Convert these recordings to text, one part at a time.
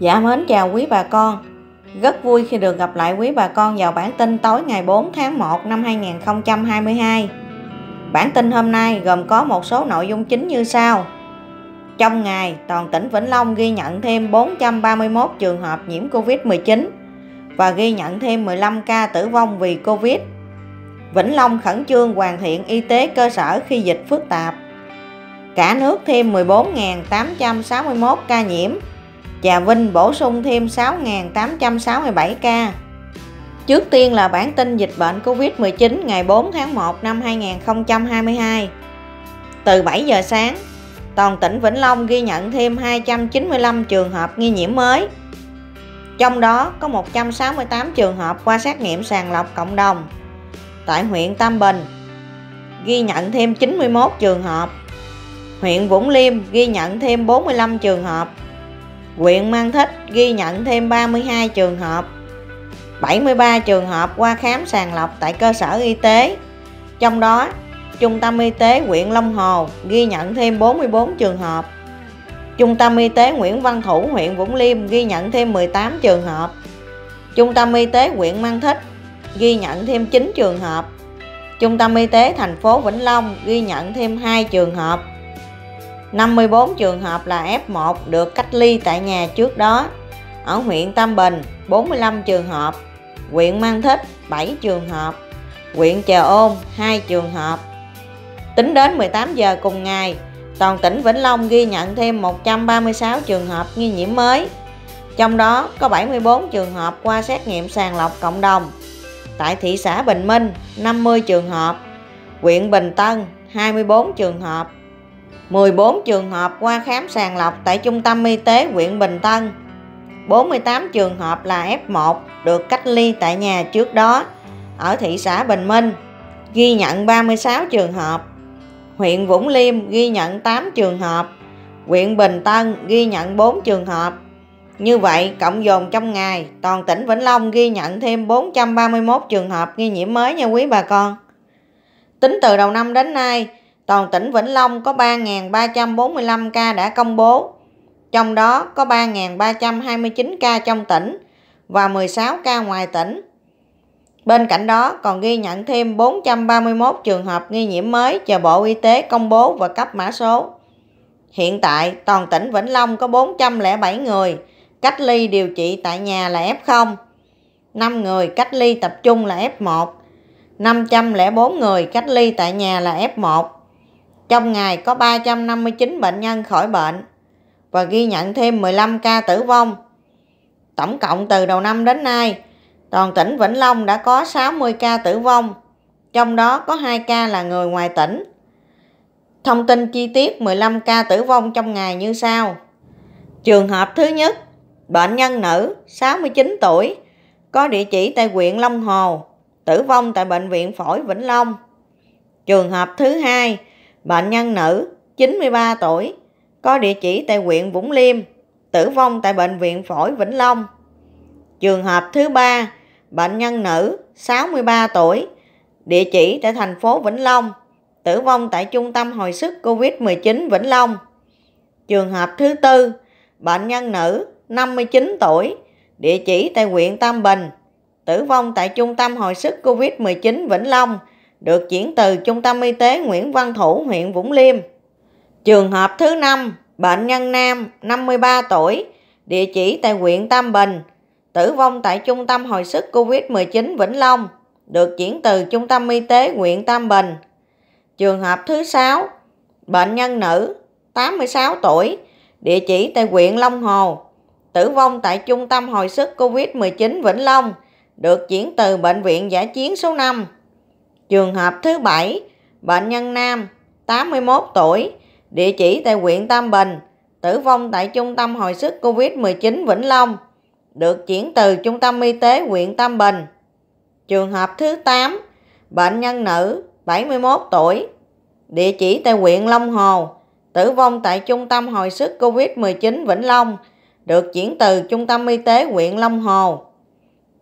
Dạ mến chào quý bà con Rất vui khi được gặp lại quý bà con vào bản tin tối ngày 4 tháng 1 năm 2022 Bản tin hôm nay gồm có một số nội dung chính như sau Trong ngày, toàn tỉnh Vĩnh Long ghi nhận thêm 431 trường hợp nhiễm Covid-19 và ghi nhận thêm 15 ca tử vong vì Covid Vĩnh Long khẩn trương hoàn thiện y tế cơ sở khi dịch phức tạp Cả nước thêm 14.861 ca nhiễm và Vinh bổ sung thêm 6.867 ca. Trước tiên là bản tin dịch bệnh COVID-19 ngày 4 tháng 1 năm 2022. Từ 7 giờ sáng, toàn tỉnh Vĩnh Long ghi nhận thêm 295 trường hợp nghi nhiễm mới. Trong đó có 168 trường hợp qua xét nghiệm sàng lọc cộng đồng tại huyện Tam Bình, ghi nhận thêm 91 trường hợp. Huyện Vũng Liêm ghi nhận thêm 45 trường hợp Quyện Mang Thích ghi nhận thêm 32 trường hợp 73 trường hợp qua khám sàng lọc tại cơ sở y tế Trong đó, Trung tâm Y tế huyện Long Hồ ghi nhận thêm 44 trường hợp Trung tâm Y tế Nguyễn Văn Thủ huyện Vũng Liêm ghi nhận thêm 18 trường hợp Trung tâm Y tế huyện Mang Thích ghi nhận thêm 9 trường hợp Trung tâm Y tế thành phố Vĩnh Long ghi nhận thêm 2 trường hợp 54 trường hợp là F1 được cách ly tại nhà trước đó. Ở huyện Tam Bình 45 trường hợp, huyện Mang Thít, 7 trường hợp, huyện Trà Ôn 2 trường hợp. Tính đến 18 giờ cùng ngày, toàn tỉnh Vĩnh Long ghi nhận thêm 136 trường hợp nghi nhiễm mới. Trong đó có 74 trường hợp qua xét nghiệm sàng lọc cộng đồng. Tại thị xã Bình Minh 50 trường hợp, huyện Bình Tân 24 trường hợp, 14 trường hợp qua khám sàng lọc tại Trung tâm Y tế huyện Bình Tân, 48 trường hợp là F1 được cách ly tại nhà trước đó ở thị xã Bình Minh, ghi nhận 36 trường hợp. Huyện Vũng Liêm ghi nhận 8 trường hợp, huyện Bình Tân ghi nhận 4 trường hợp. Như vậy, cộng dồn trong ngày, toàn tỉnh Vĩnh Long ghi nhận thêm 431 trường hợp nghi nhiễm mới nha quý bà con. Tính từ đầu năm đến nay, toàn tỉnh Vĩnh Long có 3.345 ca đã công bố, trong đó có 3.329 ca trong tỉnh và 16 ca ngoài tỉnh. Bên cạnh đó còn ghi nhận thêm 431 trường hợp nghi nhiễm mới chờ Bộ Y tế công bố và cấp mã số. Hiện tại, toàn tỉnh Vĩnh Long có 407 người cách ly điều trị tại nhà là F0, 5 người cách ly tập trung là F1, 504 người cách ly tại nhà là F1, trong ngày có 359 bệnh nhân khỏi bệnh và ghi nhận thêm 15 ca tử vong. Tổng cộng từ đầu năm đến nay, toàn tỉnh Vĩnh Long đã có 60 ca tử vong, trong đó có 2 ca là người ngoài tỉnh. Thông tin chi tiết 15 ca tử vong trong ngày như sau. Trường hợp thứ nhất, bệnh nhân nữ, 69 tuổi, có địa chỉ tại huyện Long Hồ, tử vong tại Bệnh viện Phổi Vĩnh Long. Trường hợp thứ hai, Bệnh nhân nữ, 93 tuổi, có địa chỉ tại huyện Vũng Liêm, tử vong tại Bệnh viện Phổi Vĩnh Long. Trường hợp thứ ba, bệnh nhân nữ, 63 tuổi, địa chỉ tại thành phố Vĩnh Long, tử vong tại Trung tâm Hồi sức COVID-19 Vĩnh Long. Trường hợp thứ tư, bệnh nhân nữ, 59 tuổi, địa chỉ tại huyện Tam Bình, tử vong tại Trung tâm Hồi sức COVID-19 Vĩnh Long, được chuyển từ Trung tâm Y tế Nguyễn Văn Thủ, huyện Vũng Liêm. Trường hợp thứ 5, bệnh nhân nam, 53 tuổi, địa chỉ tại huyện Tam Bình, tử vong tại Trung tâm Hồi sức COVID-19 Vĩnh Long, được chuyển từ Trung tâm Y tế huyện Tam Bình. Trường hợp thứ 6, bệnh nhân nữ, 86 tuổi, địa chỉ tại huyện Long Hồ, tử vong tại Trung tâm Hồi sức COVID-19 Vĩnh Long, được chuyển từ Bệnh viện Giả chiến số 5. Trường hợp thứ 7, bệnh nhân nam, 81 tuổi, địa chỉ tại huyện Tam Bình, tử vong tại Trung tâm Hồi sức COVID-19 Vĩnh Long, được chuyển từ Trung tâm Y tế huyện Tam Bình. Trường hợp thứ 8, bệnh nhân nữ, 71 tuổi, địa chỉ tại huyện Long Hồ, tử vong tại Trung tâm Hồi sức COVID-19 Vĩnh Long, được chuyển từ Trung tâm Y tế huyện Long Hồ.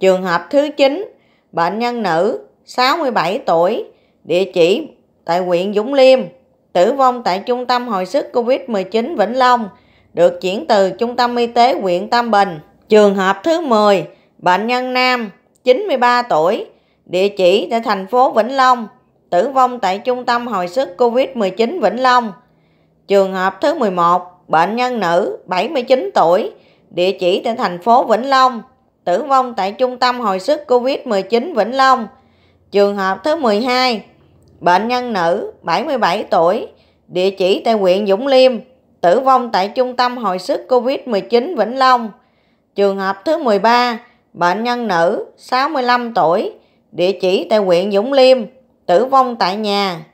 Trường hợp thứ 9, bệnh nhân nữ, 67 tuổi, địa chỉ tại huyện Dũng Liêm, tử vong tại Trung tâm Hồi sức COVID-19 Vĩnh Long, được chuyển từ Trung tâm Y tế huyện Tam Bình. Trường hợp thứ 10, bệnh nhân nam, 93 tuổi, địa chỉ tại thành phố Vĩnh Long, tử vong tại Trung tâm Hồi sức COVID-19 Vĩnh Long. Trường hợp thứ 11, bệnh nhân nữ, 79 tuổi, địa chỉ tại thành phố Vĩnh Long, tử vong tại Trung tâm Hồi sức COVID-19 Vĩnh Long. Trường hợp thứ 12, bệnh nhân nữ, 77 tuổi, địa chỉ tại huyện Dũng Liêm, tử vong tại Trung tâm Hồi sức COVID-19 Vĩnh Long. Trường hợp thứ 13, bệnh nhân nữ, 65 tuổi, địa chỉ tại huyện Dũng Liêm, tử vong tại nhà.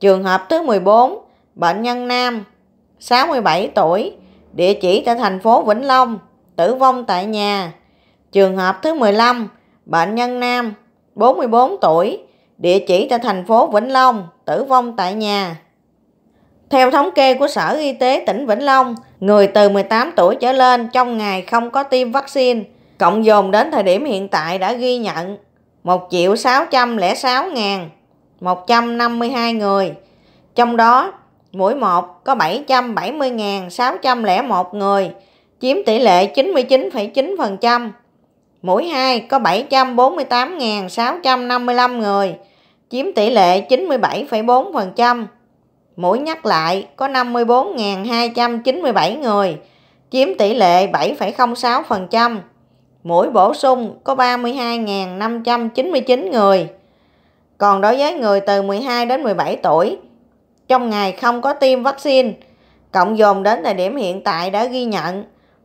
Trường hợp thứ 14, bệnh nhân nam, 67 tuổi, địa chỉ tại thành phố Vĩnh Long, tử vong tại nhà. Trường hợp thứ 15, bệnh nhân nam, 44 tuổi, địa chỉ tại thành phố Vĩnh Long, tử vong tại nhà. Theo thống kê của Sở Y tế tỉnh Vĩnh Long, người từ 18 tuổi trở lên trong ngày không có tiêm vaccine, cộng dồn đến thời điểm hiện tại đã ghi nhận 1 triệu 606 ngàn 152 người, trong đó mũi 1 có 770.601 người, chiếm tỷ lệ 99,9%, Mũi 2 có 748.655 người, chiếm tỷ lệ 97,4%. Mũi nhắc lại có 54.297 người, chiếm tỷ lệ 7,06%. Mũi bổ sung có 32.599 người. Còn đối với người từ 12 đến 17 tuổi, trong ngày không có tiêm vaccine, cộng dồn đến thời điểm hiện tại đã ghi nhận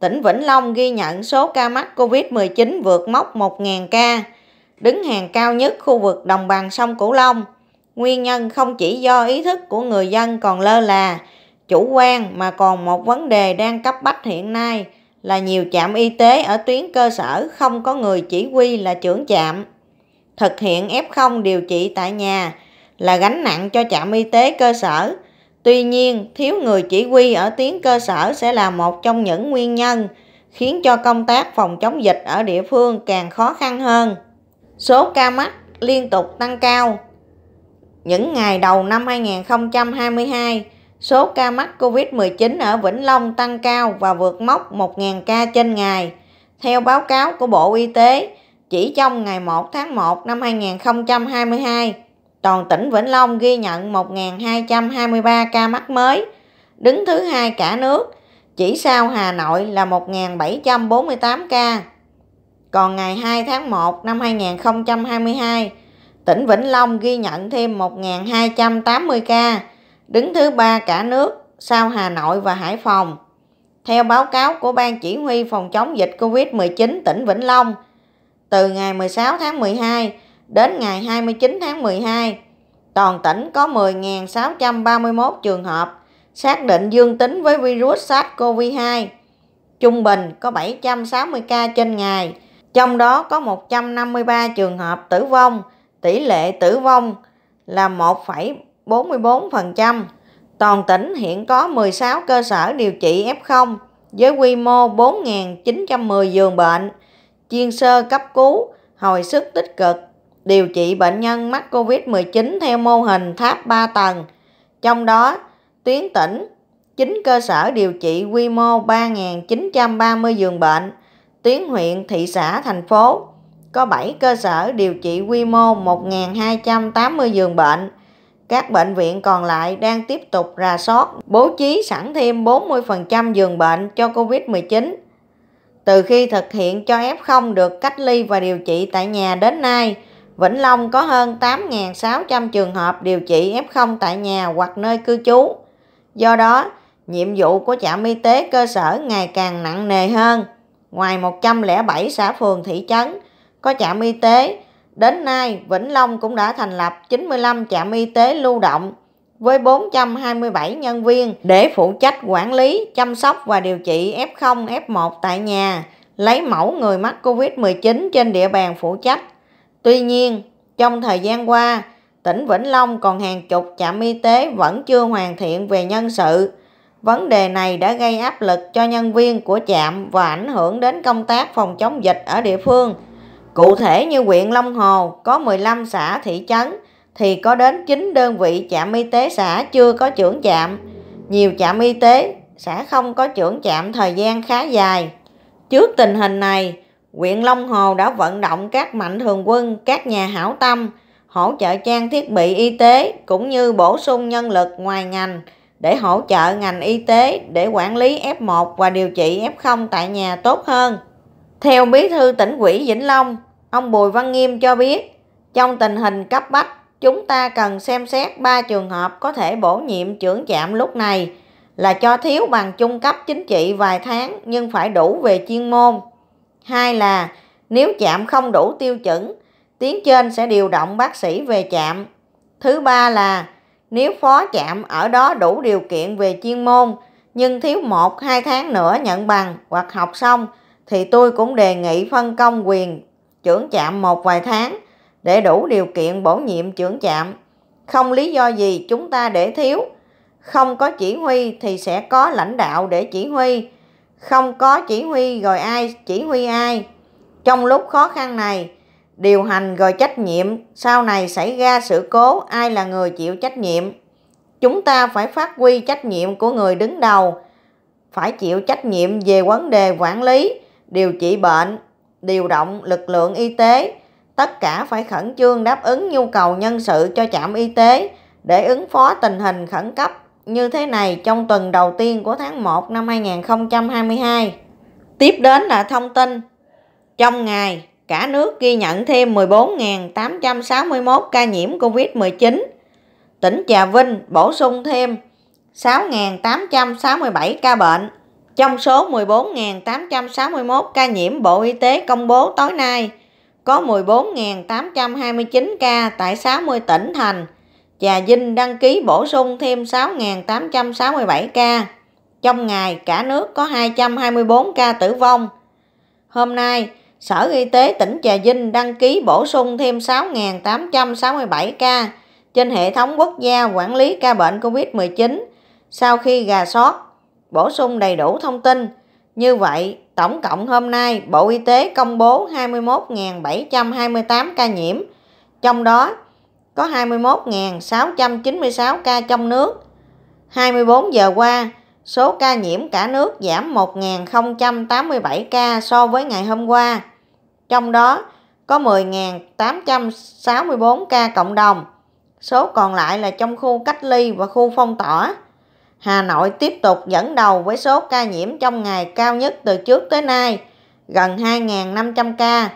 tỉnh Vĩnh Long ghi nhận số ca mắc COVID-19 vượt mốc 1.000 ca, đứng hàng cao nhất khu vực đồng bằng sông Cửu Long. Nguyên nhân không chỉ do ý thức của người dân còn lơ là, chủ quan mà còn một vấn đề đang cấp bách hiện nay là nhiều trạm y tế ở tuyến cơ sở không có người chỉ huy là trưởng trạm. Thực hiện F0 điều trị tại nhà là gánh nặng cho trạm y tế cơ sở Tuy nhiên, thiếu người chỉ huy ở tuyến cơ sở sẽ là một trong những nguyên nhân khiến cho công tác phòng chống dịch ở địa phương càng khó khăn hơn. Số ca mắc liên tục tăng cao. Những ngày đầu năm 2022, số ca mắc COVID-19 ở Vĩnh Long tăng cao và vượt mốc 1.000 ca trên ngày. Theo báo cáo của Bộ Y tế, chỉ trong ngày 1 tháng 1 năm 2022, Toàn tỉnh Vĩnh Long ghi nhận 1.223 ca mắc mới, đứng thứ hai cả nước, chỉ sau Hà Nội là 1.748 ca. Còn ngày 2 tháng 1 năm 2022, tỉnh Vĩnh Long ghi nhận thêm 1.280 ca, đứng thứ ba cả nước sau Hà Nội và Hải Phòng. Theo báo cáo của Ban Chỉ huy phòng chống dịch COVID-19 tỉnh Vĩnh Long, từ ngày 16 tháng 12, Đến ngày 29 tháng 12, toàn tỉnh có 10.631 trường hợp xác định dương tính với virus SARS-CoV-2. Trung bình có 760 ca trên ngày, trong đó có 153 trường hợp tử vong, tỷ lệ tử vong là 1,44%. Toàn tỉnh hiện có 16 cơ sở điều trị F0 với quy mô 4.910 giường bệnh, chuyên sơ cấp cứu, hồi sức tích cực, điều trị bệnh nhân mắc COVID-19 theo mô hình tháp 3 tầng, trong đó tuyến tỉnh, chính cơ sở điều trị quy mô 3.930 giường bệnh, tuyến huyện, thị xã, thành phố có 7 cơ sở điều trị quy mô 1.280 giường bệnh. Các bệnh viện còn lại đang tiếp tục rà soát, bố trí sẵn thêm 40% giường bệnh cho COVID-19. Từ khi thực hiện cho F0 được cách ly và điều trị tại nhà đến nay, Vĩnh Long có hơn 8.600 trường hợp điều trị F0 tại nhà hoặc nơi cư trú. Do đó, nhiệm vụ của trạm y tế cơ sở ngày càng nặng nề hơn. Ngoài 107 xã phường thị trấn có trạm y tế, đến nay Vĩnh Long cũng đã thành lập 95 trạm y tế lưu động với 427 nhân viên để phụ trách quản lý, chăm sóc và điều trị F0, F1 tại nhà, lấy mẫu người mắc COVID-19 trên địa bàn phụ trách Tuy nhiên, trong thời gian qua, tỉnh Vĩnh Long còn hàng chục trạm y tế vẫn chưa hoàn thiện về nhân sự. Vấn đề này đã gây áp lực cho nhân viên của trạm và ảnh hưởng đến công tác phòng chống dịch ở địa phương. Cụ thể như huyện Long Hồ có 15 xã thị trấn thì có đến 9 đơn vị trạm y tế xã chưa có trưởng trạm. Nhiều trạm y tế xã không có trưởng trạm thời gian khá dài. Trước tình hình này, huyện Long Hồ đã vận động các mạnh thường quân, các nhà hảo tâm hỗ trợ trang thiết bị y tế cũng như bổ sung nhân lực ngoài ngành để hỗ trợ ngành y tế để quản lý F1 và điều trị F0 tại nhà tốt hơn. Theo Bí thư tỉnh ủy Vĩnh Long, ông Bùi Văn Nghiêm cho biết, trong tình hình cấp bách, chúng ta cần xem xét 3 trường hợp có thể bổ nhiệm trưởng trạm lúc này là cho thiếu bằng trung cấp chính trị vài tháng nhưng phải đủ về chuyên môn Hai là nếu chạm không đủ tiêu chuẩn, tuyến trên sẽ điều động bác sĩ về chạm. Thứ ba là nếu phó chạm ở đó đủ điều kiện về chuyên môn nhưng thiếu một hai tháng nữa nhận bằng hoặc học xong thì tôi cũng đề nghị phân công quyền trưởng chạm một vài tháng để đủ điều kiện bổ nhiệm trưởng chạm. Không lý do gì chúng ta để thiếu. Không có chỉ huy thì sẽ có lãnh đạo để chỉ huy không có chỉ huy rồi ai chỉ huy ai trong lúc khó khăn này điều hành rồi trách nhiệm sau này xảy ra sự cố ai là người chịu trách nhiệm chúng ta phải phát huy trách nhiệm của người đứng đầu phải chịu trách nhiệm về vấn đề quản lý điều trị bệnh điều động lực lượng y tế tất cả phải khẩn trương đáp ứng nhu cầu nhân sự cho trạm y tế để ứng phó tình hình khẩn cấp như thế này trong tuần đầu tiên của tháng 1 năm 2022. Tiếp đến là thông tin trong ngày cả nước ghi nhận thêm 14.861 ca nhiễm Covid-19. Tỉnh Trà Vinh bổ sung thêm 6.867 ca bệnh. Trong số 14.861 ca nhiễm Bộ Y tế công bố tối nay, có 14.829 ca tại 60 tỉnh thành Trà Vinh đăng ký bổ sung thêm 6.867 ca. Trong ngày, cả nước có 224 ca tử vong. Hôm nay, Sở Y tế tỉnh Trà Vinh đăng ký bổ sung thêm 6.867 ca trên hệ thống quốc gia quản lý ca bệnh COVID-19 sau khi gà sót, bổ sung đầy đủ thông tin. Như vậy, tổng cộng hôm nay Bộ Y tế công bố 21.728 ca nhiễm, trong đó có 21.696 ca trong nước. 24 giờ qua, số ca nhiễm cả nước giảm 1.087 ca so với ngày hôm qua. Trong đó có 10.864 ca cộng đồng. Số còn lại là trong khu cách ly và khu phong tỏa. Hà Nội tiếp tục dẫn đầu với số ca nhiễm trong ngày cao nhất từ trước tới nay, gần 2.500 ca.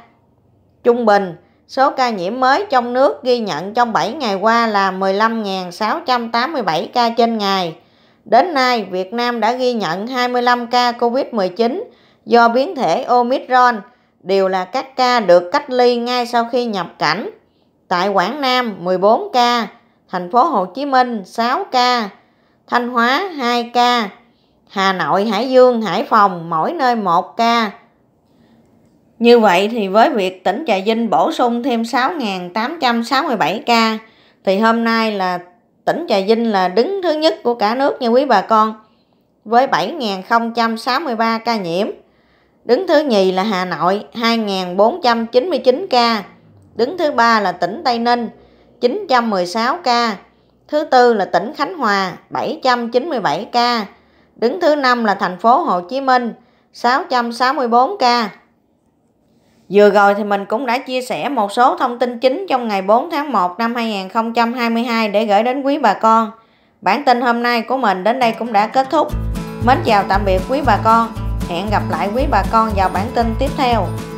Trung bình, Số ca nhiễm mới trong nước ghi nhận trong 7 ngày qua là 15.687 ca trên ngày. Đến nay, Việt Nam đã ghi nhận 25 ca COVID-19 do biến thể Omicron, đều là các ca được cách ly ngay sau khi nhập cảnh. Tại Quảng Nam 14 ca, thành phố Hồ Chí Minh 6 ca, Thanh Hóa 2 ca, Hà Nội, Hải Dương, Hải Phòng mỗi nơi 1 ca. Như vậy thì với việc tỉnh Trà Vinh bổ sung thêm 6.867 ca thì hôm nay là tỉnh Trà Vinh là đứng thứ nhất của cả nước nha quý bà con với 7.063 ca nhiễm. Đứng thứ nhì là Hà Nội 2.499 ca. Đứng thứ ba là tỉnh Tây Ninh 916 ca. Thứ tư là tỉnh Khánh Hòa 797 ca. Đứng thứ năm là thành phố Hồ Chí Minh 664 ca. Vừa rồi thì mình cũng đã chia sẻ một số thông tin chính trong ngày 4 tháng 1 năm 2022 để gửi đến quý bà con. Bản tin hôm nay của mình đến đây cũng đã kết thúc. Mến chào tạm biệt quý bà con. Hẹn gặp lại quý bà con vào bản tin tiếp theo.